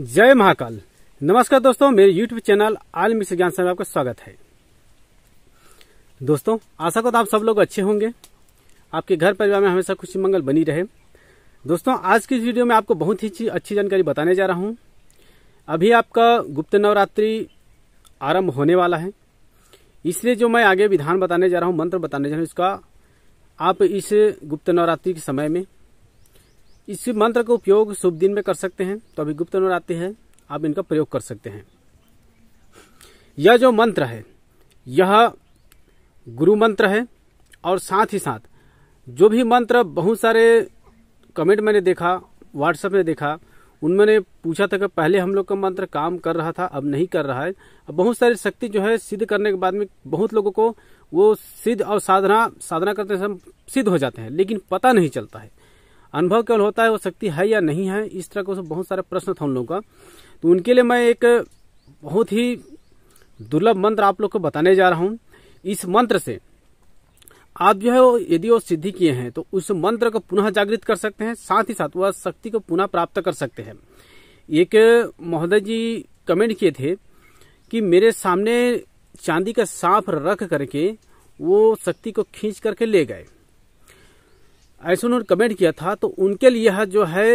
जय महाकाल नमस्कार दोस्तों मेरे यूट्यूब चैनल आल मिश्र ज्ञान सर आपका स्वागत है दोस्तों आशा करता आप सब लोग अच्छे होंगे आपके घर परिवार में हमेशा खुशी मंगल बनी रहे दोस्तों आज की इस वीडियो में आपको बहुत ही अच्छी जानकारी बताने जा रहा हूँ अभी आपका गुप्त नवरात्रि आरंभ होने वाला है इसलिए जो मैं आगे विधान बताने जा रहा हूँ मंत्र बताने जा रहा हूँ इसका आप इस गुप्त नवरात्रि के समय में इस मंत्र का उपयोग शुभ दिन में कर सकते हैं तो अभी गुप्त नवरात्रि है आप इनका प्रयोग कर सकते हैं यह जो मंत्र है यह गुरु मंत्र है और साथ ही साथ जो भी मंत्र बहुत सारे कमेंट मैंने देखा व्हाट्सएप में देखा उनमें ने पूछा था कि पहले हम लोग का मंत्र काम कर रहा था अब नहीं कर रहा है अब बहुत सारी शक्ति जो है सिद्ध करने के बाद में बहुत लोगों को वो सिद्ध और साधना साधना करते समय सिद्ध हो जाते हैं लेकिन पता नहीं चलता है अनुभव केवल होता है वो शक्ति है या नहीं है इस तरह का बहुत सारा प्रश्न था उन लोगों का तो उनके लिए मैं एक बहुत ही दुर्लभ मंत्र आप लोग को बताने जा रहा हूँ इस मंत्र से आप जो है वो यदि वो सिद्धि किए हैं तो उस मंत्र को पुनः जागृत कर सकते हैं साथ ही साथ वह शक्ति को पुनः प्राप्त कर सकते हैं एक महोदय जी कमेंट किए थे कि मेरे सामने चांदी का सांप रख करके वो शक्ति को खींच करके ले गए ऐसे उन्होंने कमेंट किया था तो उनके लिए यह जो है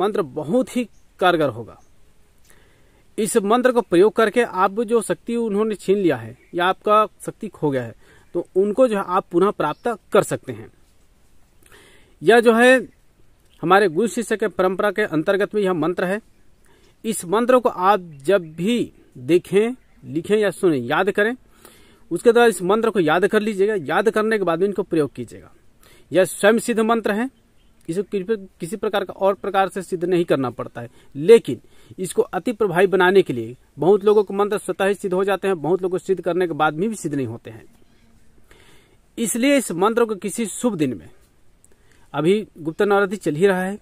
मंत्र बहुत ही कारगर होगा इस मंत्र को प्रयोग करके आप जो शक्ति उन्होंने छीन लिया है या आपका शक्ति खो गया है तो उनको जो है आप पुनः प्राप्त कर सकते हैं यह जो है हमारे गुरु शिष्य के परंपरा के अंतर्गत में यह मंत्र है इस मंत्र को आप जब भी देखें लिखें या सुने याद करें उसके द्वारा इस मंत्र को याद कर लीजिएगा याद करने के बाद में इनको प्रयोग कीजिएगा यह स्वयं सिद्ध मंत्र है इसे किसी प्रकार का और प्रकार से सिद्ध नहीं करना पड़ता है लेकिन इसको अति प्रभावी बनाने के लिए बहुत लोगों को मंत्र स्वतः ही सिद्ध हो जाते हैं बहुत लोगों को सिद्ध करने के बाद भी, भी सिद्ध नहीं होते हैं इसलिए इस मंत्र को किसी शुभ दिन में अभी गुप्ता नवरात्रि चल ही रहा है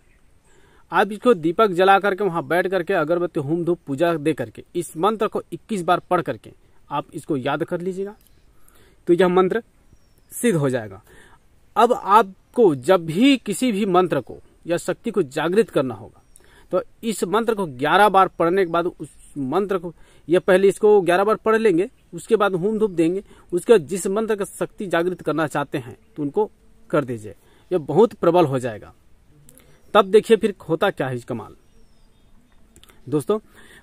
आप इसको दीपक जला करके वहाँ बैठ करके अगरबत्ती होम धूप पूजा दे करके इस मंत्र को 21 बार पढ़ करके आप इसको याद कर लीजिएगा तो यह मंत्र सिद्ध हो जाएगा अब आपको जब भी किसी भी मंत्र को या शक्ति को जागृत करना होगा तो इस मंत्र को 11 बार पढ़ने के बाद उस मंत्र को या पहले इसको 11 बार पढ़ लेंगे उसके बाद होम धूप देंगे उसके बाद जिस मंत्र का शक्ति जागृत करना चाहते हैं तो उनको कर दीजिए यह बहुत प्रबल हो जाएगा तब देखिए फिर होता क्या है कमाल दोस्तों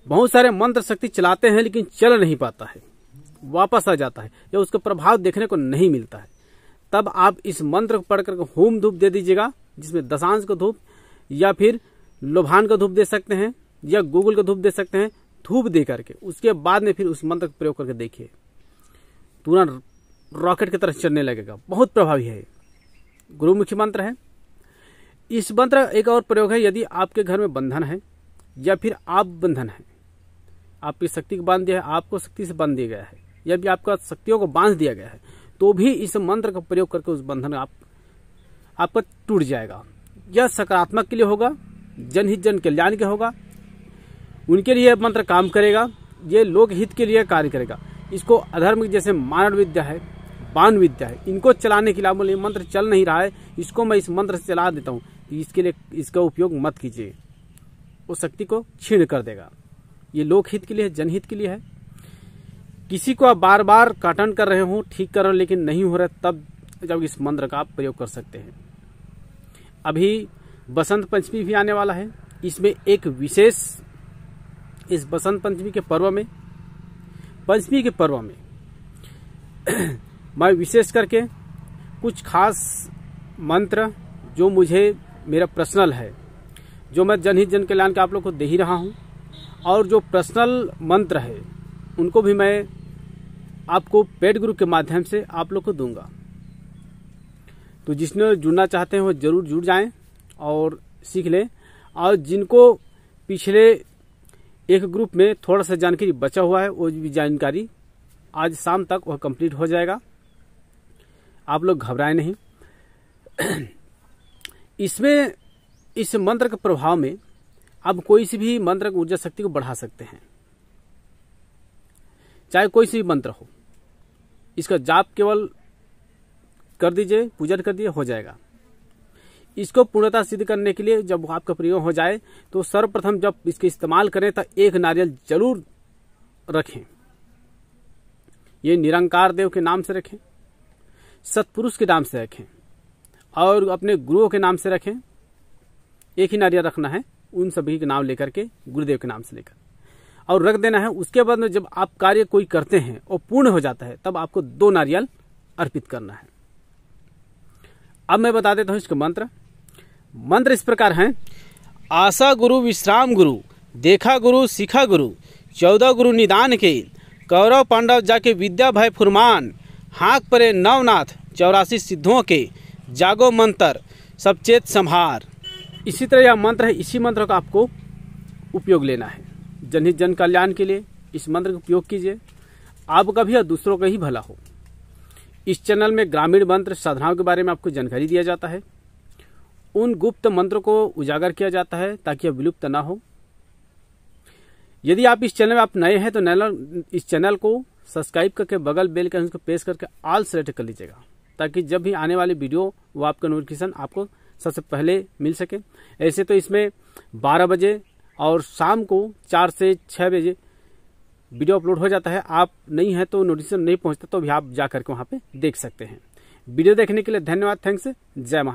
बहुत सारे मंत्र शक्ति चलाते हैं लेकिन चल नहीं पाता है वापस आ जाता है या उसका प्रभाव देखने को नहीं मिलता है तब आप इस मंत्र को पढ़कर होम धूप दे दीजिएगा जिसमें दशांश का धूप या फिर लोभान का धूप दे सकते हैं या गूगल का धूप दे सकते हैं धूप दे करके उसके बाद में फिर उस मंत्र का प्रयोग करके देखिए तुरंत रॉकेट की तरह चलने लगेगा बहुत प्रभावी है गुरुमुखी मंत्र है इस मंत्र एक और प्रयोग है यदि आपके घर में बंधन है या फिर आप बंधन है आपकी शक्ति को बांध दिया है आपको शक्ति से बांध दिया गया है या भी आपका शक्तियों को बांध दिया गया है तो भी इस मंत्र का प्रयोग करके उस बंधन आप आपका टूट जाएगा यह सकारात्मक के लिए होगा जनहित जन कल्याण के होगा उनके लिए मंत्र काम करेगा ये लोकहित के लिए कार्य करेगा इसको अधर्म जैसे मानव विद्या है बान विद्या है इनको चलाने के लिए मंत्र चल नहीं रहा है इसको मैं इस मंत्र से चला देता हूँ तो इसके लिए इसका उपयोग मत कीजिए वो शक्ति को छीण कर देगा ये लोकहित के लिए जनहित के लिए है किसी को आप बार बार काटन कर रहे हो ठीक कर रहे हो लेकिन नहीं हो रहा तब जब इस मंत्र का आप प्रयोग कर सकते हैं अभी बसंत पंचमी भी आने वाला है इसमें एक विशेष इस बसंत पंचमी के पर्व में पंचमी के पर्व में मैं विशेष करके कुछ खास मंत्र जो मुझे मेरा पर्सनल है जो मैं जनहित जन कल्याण के आप लोग को दे ही रहा हूं और जो पर्सनल मंत्र है उनको भी मैं आपको पेड ग्रुप के माध्यम से आप लोग को दूंगा तो जिसने जुड़ना चाहते हैं वो जरूर जुड़ जाएं और सीख लें और जिनको पिछले एक ग्रुप में थोड़ा सा जानकारी बचा हुआ है वो भी जानकारी आज शाम तक वह कंप्लीट हो जाएगा आप लोग घबराएं नहीं इसमें इस मंत्र के प्रभाव में आप कोई सी भी मंत्र ऊर्जा शक्ति को बढ़ा सकते हैं चाहे कोई सी मंत्र हो इसका जाप केवल कर दीजिए पूजन कर दीजिए हो जाएगा इसको पूर्णता सिद्ध करने के लिए जब आपका प्रयोग हो जाए तो सर्वप्रथम जब इसके इस्तेमाल करें तो एक नारियल जरूर रखें ये निरंकार देव के नाम से रखें सतपुरुष के नाम से रखें और अपने गुरुओं के नाम से रखें एक ही नारियल रखना है उन सभी के नाम लेकर के गुरुदेव के नाम से लेकर और रख देना है उसके बाद में जब आप कार्य कोई करते हैं और पूर्ण हो जाता है तब आपको दो नारियल अर्पित करना है अब मैं बता देता हूँ इसका मंत्र मंत्र इस प्रकार है आशा गुरु विश्राम गुरु देखा गुरु सिखा गुरु चौदह गुरु निदान के कौरव पांडव जाके विद्या भय फुरमान हाक परे नवनाथ चौरासी सिद्धों के जागो मंत्र सब चेत संहार इसी तरह यह मंत्र है इसी मंत्र का आपको उपयोग लेना है जनहित जन कल्याण के लिए इस मंत्र का उपयोग कीजिए आपका भी और दूसरों का ही भला हो इस चैनल में ग्रामीण मंत्र साधनाओं के बारे में आपको जानकारी दिया जाता है उन गुप्त मंत्र को उजागर किया जाता है ताकि अब विलुप्त ना हो यदि आप इस चैनल में आप नए हैं तो नैनल इस चैनल को सब्सक्राइब करके बगल बेल के उसको प्रेस करके आल सेलेक्ट कर लीजिएगा ताकि जब भी आने वाली वीडियो वो आपका नोटिफिकेशन आपको सबसे पहले मिल सके ऐसे तो इसमें 12 बजे और शाम को चार से छः बजे वीडियो अपलोड हो जाता है आप नहीं है तो नोटिफिकेशन नहीं पहुंचता तो भी आप जा करके वहाँ पे देख सकते हैं वीडियो देखने के लिए धन्यवाद थैंक्स जय महा